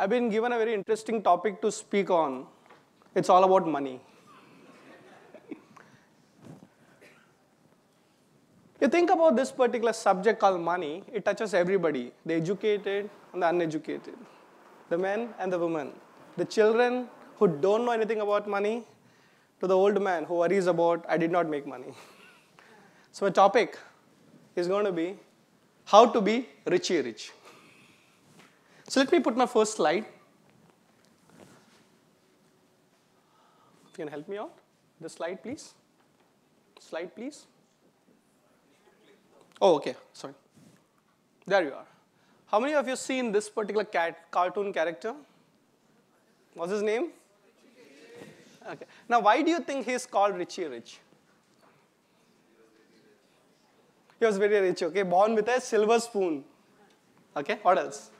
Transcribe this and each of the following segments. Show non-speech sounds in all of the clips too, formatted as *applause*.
I've been given a very interesting topic to speak on. It's all about money. you think about this particular subject called money, it touches everybody the educated and the uneducated, the men and the women, the children who don't know anything about money, to the old man who worries about, I did not make money. so, my topic is going to be how to be richy rich. So let me put my first slide. If you can help me out. The slide, please. Slide, please. Oh, okay. Sorry. There you are. How many of you seen this particular cat, cartoon character? What's his name? Okay. Now, why do you think he's called Richie Rich? He was very rich, okay? Born with a silver spoon. Okay, what else?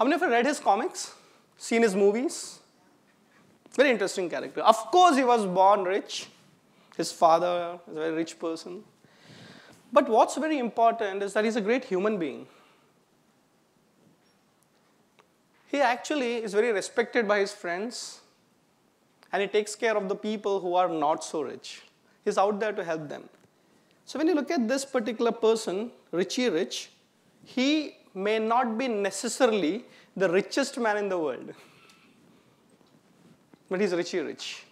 How many of you read his comics? Seen his movies? Very interesting character. Of course, he was born rich. His father is a very rich person. But what's very important is that he's a great human being. He actually is very respected by his friends and he takes care of the people who are not so rich. He's out there to help them. So when you look at this particular person, Richie Rich, he may not be necessarily the richest man in the world, but he's richly rich.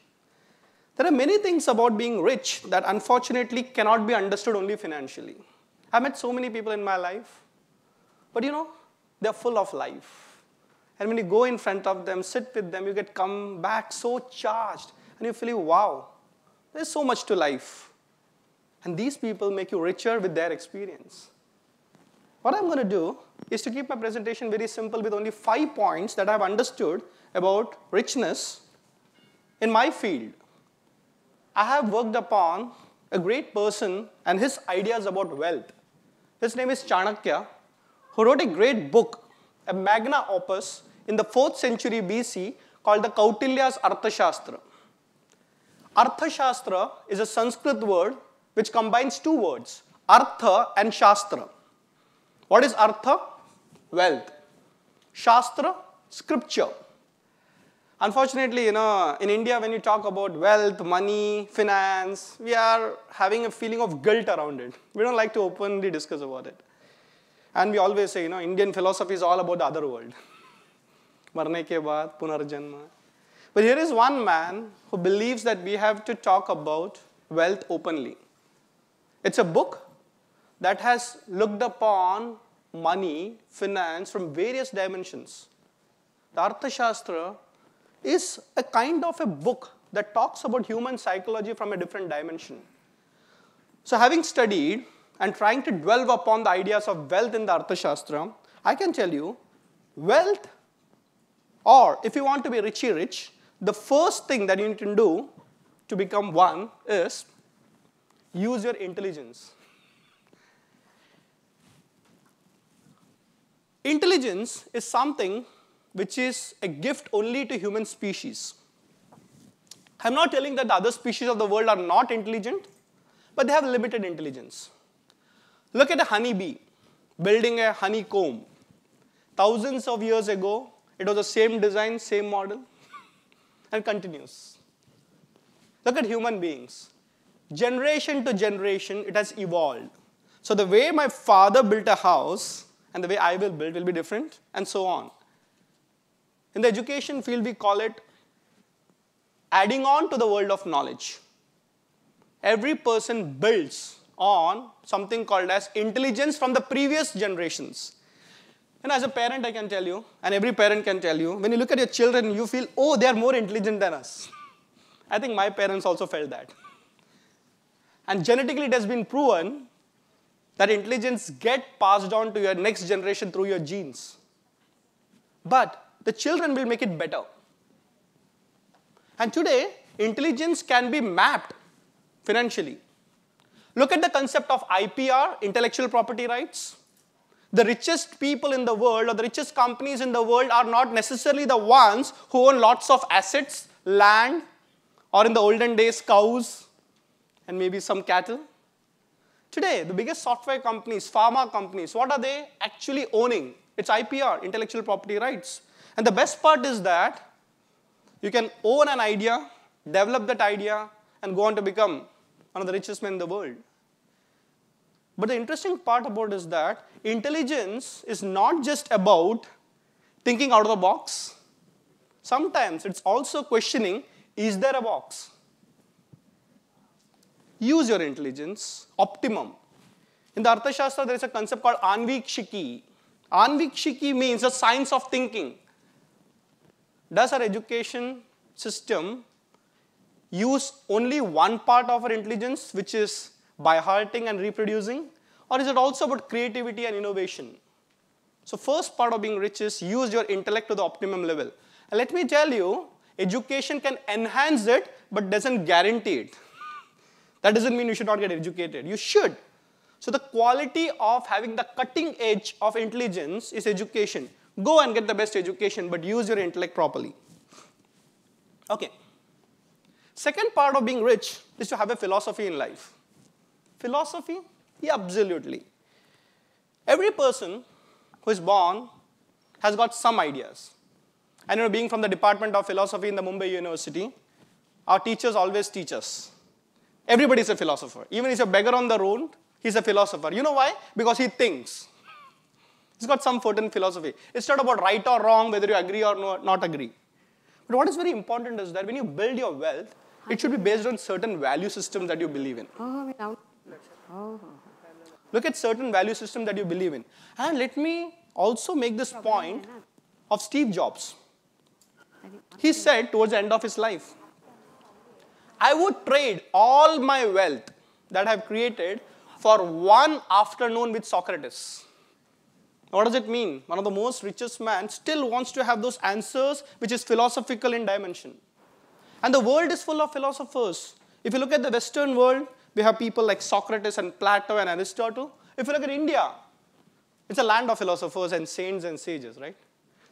There are many things about being rich that unfortunately cannot be understood only financially. I met so many people in my life, but you know, they're full of life. And when you go in front of them, sit with them, you get come back so charged, and you feel, wow, there's so much to life. And these people make you richer with their experience. What I'm going to do is to keep my presentation very simple with only five points that I've understood about richness in my field. I have worked upon a great person and his ideas about wealth. His name is Chanakya, who wrote a great book, a magna opus, in the 4th century BC called the Kautilya's Arthashastra. Arthashastra is a Sanskrit word which combines two words, Artha and Shastra. What is artha? Wealth. Shastra? Scripture. Unfortunately, you know, in India, when you talk about wealth, money, finance, we are having a feeling of guilt around it. We don't like to openly discuss about it. And we always say, you know, Indian philosophy is all about the other world. ke baad, punarjanma. But here is one man who believes that we have to talk about wealth openly. It's a book that has looked upon money, finance from various dimensions. The Arthashastra is a kind of a book that talks about human psychology from a different dimension. So having studied and trying to dwell upon the ideas of wealth in the Arthashastra, I can tell you wealth, or if you want to be richy rich, the first thing that you need to do to become one is use your intelligence. Intelligence is something which is a gift only to human species. I'm not telling that the other species of the world are not intelligent, but they have limited intelligence. Look at a honeybee building a honeycomb. Thousands of years ago, it was the same design, same model, and continues. Look at human beings. Generation to generation, it has evolved. So the way my father built a house and the way I will build will be different, and so on. In the education field, we call it adding on to the world of knowledge. Every person builds on something called as intelligence from the previous generations. And as a parent, I can tell you, and every parent can tell you, when you look at your children, you feel, oh, they are more intelligent than us. I think my parents also felt that. And genetically, it has been proven that intelligence get passed on to your next generation through your genes. But the children will make it better. And today, intelligence can be mapped financially. Look at the concept of IPR, intellectual property rights. The richest people in the world or the richest companies in the world are not necessarily the ones who own lots of assets, land, or in the olden days, cows, and maybe some cattle. Today, the biggest software companies, pharma companies, what are they actually owning? It's IPR, intellectual property rights. And the best part is that you can own an idea, develop that idea, and go on to become one of the richest men in the world. But the interesting part about is that intelligence is not just about thinking out of the box. Sometimes it's also questioning, is there a box? use your intelligence, optimum. In the Arthashastra, there is a concept called Anvikshiki. Anvikshiki means the science of thinking. Does our education system use only one part of our intelligence, which is by hearting and reproducing? Or is it also about creativity and innovation? So first part of being rich is use your intellect to the optimum level. And let me tell you, education can enhance it, but doesn't guarantee it. That doesn't mean you should not get educated. You should. So the quality of having the cutting edge of intelligence is education. Go and get the best education, but use your intellect properly. Okay. Second part of being rich is to have a philosophy in life. Philosophy? Yeah, absolutely. Every person who is born has got some ideas. I know being from the Department of Philosophy in the Mumbai University, our teachers always teach us Everybody's a philosopher. Even if he's a beggar on the road, he's a philosopher. You know why? Because he thinks. He's got some certain philosophy. It's not about right or wrong, whether you agree or not agree. But what is very important is that when you build your wealth, it should be based on certain value systems that you believe in. Oh, oh. Look at certain value system that you believe in. And let me also make this point of Steve Jobs. He said towards the end of his life, I would trade all my wealth that I've created for one afternoon with Socrates. What does it mean? One of the most richest man still wants to have those answers which is philosophical in dimension. And the world is full of philosophers. If you look at the Western world, we have people like Socrates and Plato and Aristotle. If you look at India, it's a land of philosophers and saints and sages, right?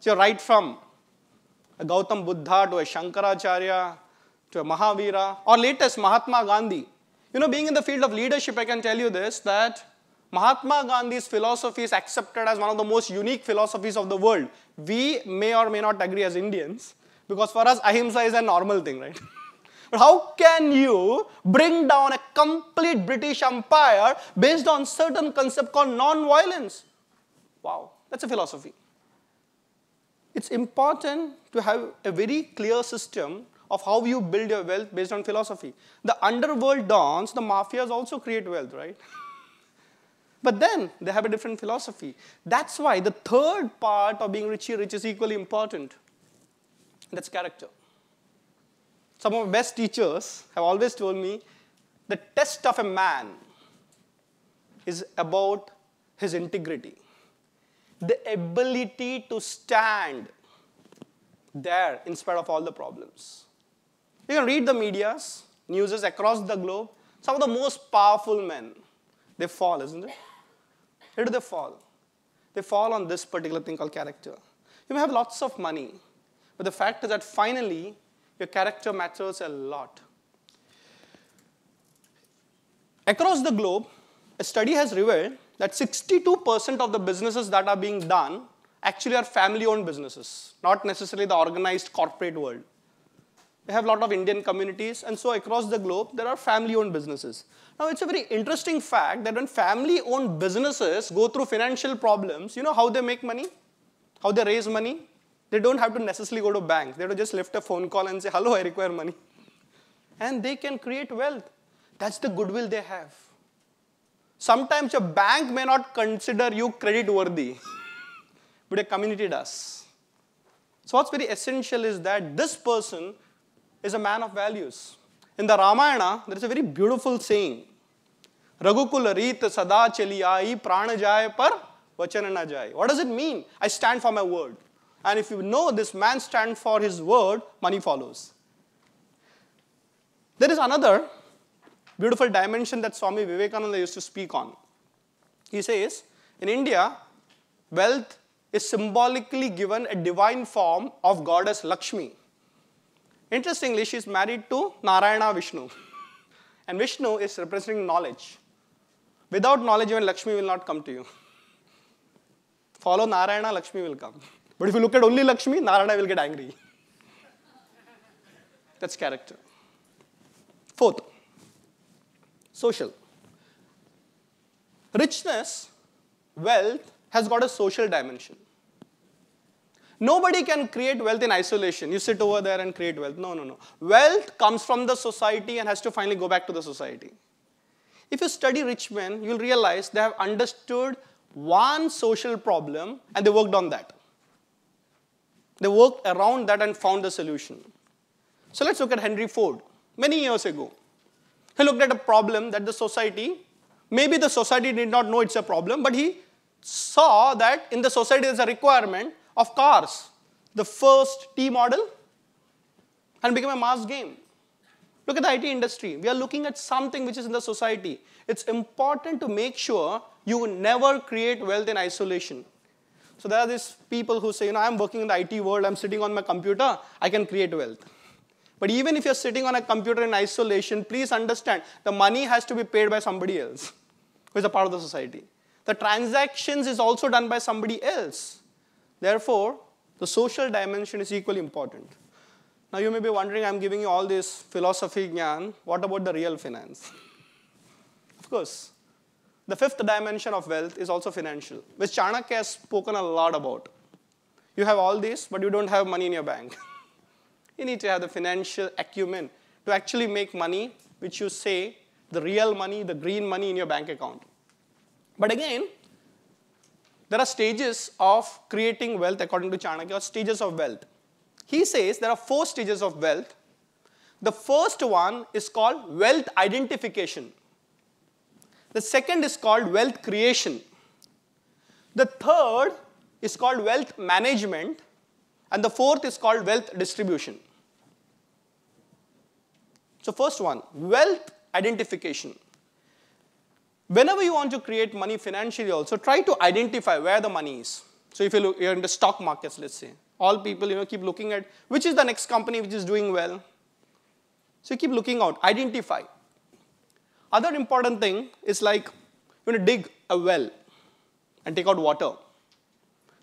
So you're right from a Gautam Buddha to a Shankaracharya to a Mahavira, or latest Mahatma Gandhi. You know, being in the field of leadership, I can tell you this, that Mahatma Gandhi's philosophy is accepted as one of the most unique philosophies of the world. We may or may not agree as Indians, because for us, ahimsa is a normal thing, right? *laughs* but how can you bring down a complete British empire based on certain concept called non-violence? Wow, that's a philosophy. It's important to have a very clear system of how you build your wealth based on philosophy. The underworld dons, the mafias also create wealth, right? *laughs* but then they have a different philosophy. That's why the third part of being rich rich is equally important. That's character. Some of my best teachers have always told me the test of a man is about his integrity, the ability to stand there in spite of all the problems. You can read the medias, newses across the globe. Some of the most powerful men, they fall, isn't it? Where do they fall? They fall on this particular thing called character. You may have lots of money, but the fact is that finally, your character matters a lot. Across the globe, a study has revealed that 62% of the businesses that are being done actually are family-owned businesses, not necessarily the organized corporate world. We have a lot of Indian communities, and so across the globe, there are family-owned businesses. Now, it's a very interesting fact that when family-owned businesses go through financial problems, you know how they make money? How they raise money? They don't have to necessarily go to banks. They have to just lift a phone call and say, hello, I require money. And they can create wealth. That's the goodwill they have. Sometimes a bank may not consider you credit worthy, but a community does. So what's very essential is that this person is a man of values. In the Ramayana, there is a very beautiful saying Raghukul Reet Sada Chali Aayi Prana Jai Par Vachana Na What does it mean? I stand for my word. And if you know this man stands for his word, money follows. There is another beautiful dimension that Swami Vivekananda used to speak on. He says, in India, wealth is symbolically given a divine form of goddess Lakshmi. Interestingly, she is married to Narayana Vishnu. And Vishnu is representing knowledge. Without knowledge, even Lakshmi will not come to you. Follow Narayana, Lakshmi will come. But if you look at only Lakshmi, Narayana will get angry. That's character. Fourth, social. Richness, wealth has got a social dimension. Nobody can create wealth in isolation. You sit over there and create wealth. No, no, no. Wealth comes from the society and has to finally go back to the society. If you study rich men, you'll realize they have understood one social problem and they worked on that. They worked around that and found the solution. So let's look at Henry Ford. Many years ago, he looked at a problem that the society, maybe the society did not know it's a problem, but he saw that in the society there's a requirement of cars, the first T model, and became a mass game. Look at the IT industry. We are looking at something which is in the society. It's important to make sure you never create wealth in isolation. So there are these people who say, you know, I'm working in the IT world, I'm sitting on my computer, I can create wealth. But even if you're sitting on a computer in isolation, please understand the money has to be paid by somebody else who is a part of the society. The transactions is also done by somebody else. Therefore, the social dimension is equally important. Now you may be wondering, I'm giving you all this philosophy gyan, what about the real finance? Of course, the fifth dimension of wealth is also financial, which Chanakya has spoken a lot about. You have all this, but you don't have money in your bank. *laughs* you need to have the financial acumen to actually make money, which you say, the real money, the green money in your bank account. But again, there are stages of creating wealth according to Chanakya, stages of wealth. He says there are four stages of wealth. The first one is called wealth identification. The second is called wealth creation. The third is called wealth management. And the fourth is called wealth distribution. So first one, wealth identification. Whenever you want to create money financially also, try to identify where the money is. So if you look, you're in the stock markets, let's say, all people you know keep looking at which is the next company which is doing well. So you keep looking out, identify. Other important thing is like you know dig a well and take out water.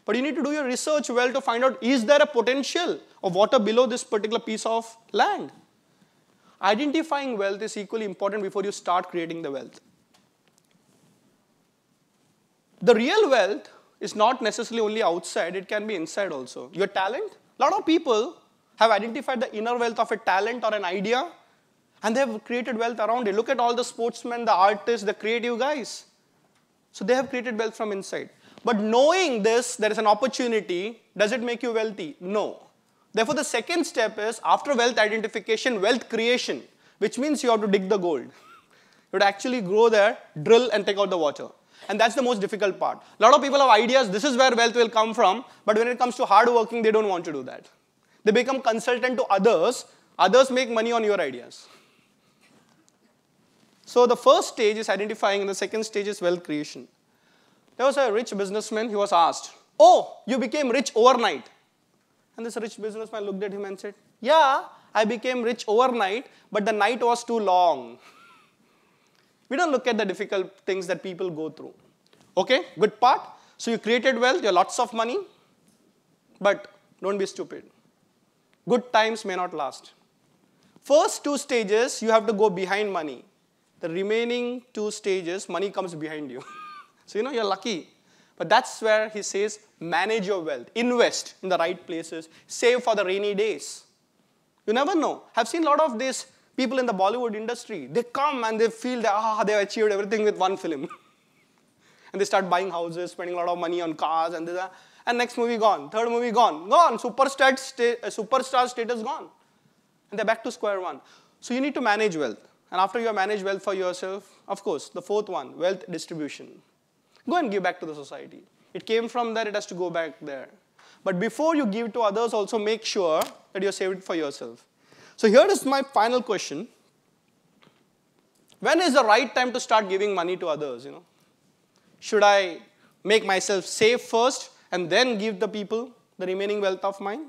But you need to do your research well to find out is there a potential of water below this particular piece of land? Identifying wealth is equally important before you start creating the wealth the real wealth is not necessarily only outside, it can be inside also. Your talent, a lot of people have identified the inner wealth of a talent or an idea, and they have created wealth around it. Look at all the sportsmen, the artists, the creative guys. So they have created wealth from inside. But knowing this, there is an opportunity, does it make you wealthy? No. Therefore, the second step is after wealth identification, wealth creation, which means you have to dig the gold. You have to actually grow there, drill, and take out the water. And that's the most difficult part. A lot of people have ideas, this is where wealth will come from, but when it comes to hard working, they don't want to do that. They become consultant to others, others make money on your ideas. So the first stage is identifying, and the second stage is wealth creation. There was a rich businessman, he was asked, Oh, you became rich overnight. And this rich businessman looked at him and said, Yeah, I became rich overnight, but the night was too long. We don't look at the difficult things that people go through. Okay, good part. So you created wealth, you have lots of money, but don't be stupid. Good times may not last. First two stages, you have to go behind money. The remaining two stages, money comes behind you. *laughs* so you know you're lucky. But that's where he says manage your wealth, invest in the right places, save for the rainy days. You never know. I've seen a lot of these people in the Bollywood industry, they come and they feel that, ah, they've achieved everything with one film. *laughs* and they start buying houses, spending a lot of money on cars, and this, and next movie gone, third movie gone, gone, superstar, sta- uh, superstar status gone. And they're back to square one. So you need to manage wealth. And after you have managed wealth for yourself, of course, the fourth one, wealth distribution. Go and give back to the society. It came from there, it has to go back there. But before you give to others, also make sure that you save saved for yourself. So here is my final question. When is the right time to start giving money to others, you know? Should I make myself safe first and then give the people the remaining wealth of mine?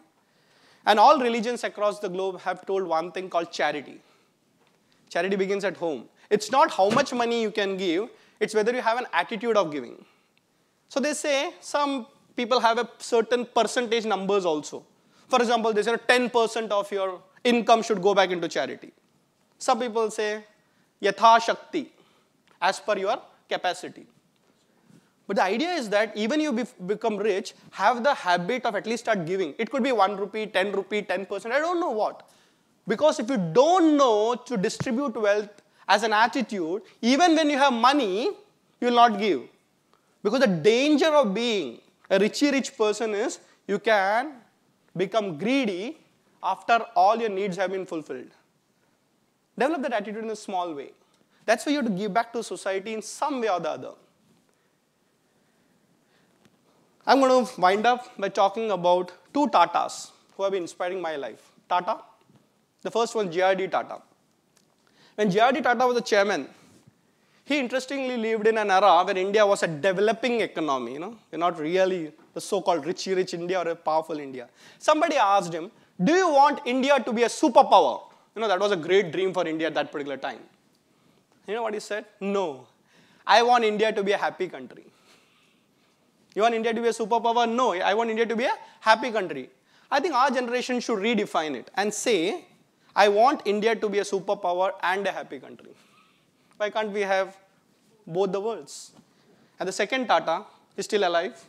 And all religions across the globe have told one thing called charity. Charity begins at home. It's not how much money you can give, it's whether you have an attitude of giving. So they say some people have a certain percentage numbers also. For example, they say 10% of your income should go back into charity. Some people say, yatha shakti, as per your capacity. But the idea is that even you be become rich, have the habit of at least start giving. It could be 1 rupee, 10 rupee, 10%, I don't know what. Because if you don't know to distribute wealth as an attitude, even when you have money, you will not give. Because the danger of being a richy rich person is you can become greedy after all your needs have been fulfilled. Develop that attitude in a small way. That's why you have to give back to society in some way or the other. I'm going to wind up by talking about two Tatas who have been inspiring my life. Tata, the first one, J.R.D. Tata. When J.R.D. Tata was the chairman, he interestingly lived in an era where India was a developing economy. You know, we're not really the so-called rich, rich India or a powerful India. Somebody asked him, do you want India to be a superpower? You know, that was a great dream for India at that particular time. You know what he said? No. I want India to be a happy country. You want India to be a superpower? No. I want India to be a happy country. I think our generation should redefine it and say, I want India to be a superpower and a happy country. Why can't we have both the worlds? And the second Tata is still alive,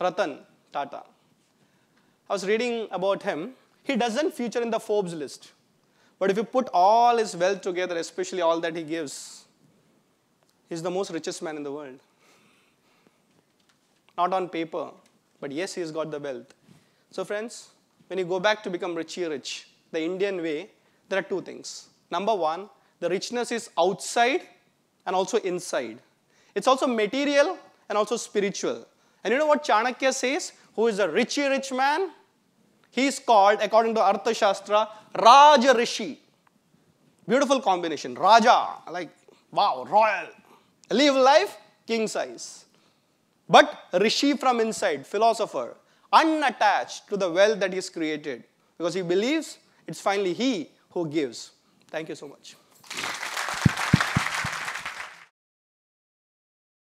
Ratan Tata. I was reading about him. He doesn't feature in the Forbes list. But if you put all his wealth together, especially all that he gives, he's the most richest man in the world. Not on paper, but yes, he's got the wealth. So, friends, when you go back to become richy rich, the Indian way, there are two things. Number one, the richness is outside and also inside. It's also material and also spiritual. And you know what Chanakya says? Who is a richy rich man? He's called, according to Arthashastra, Raja Rishi. Beautiful combination. Raja, like, wow, royal. Live life, king size. But Rishi from inside, philosopher, unattached to the wealth that he's created because he believes it's finally he who gives. Thank you so much.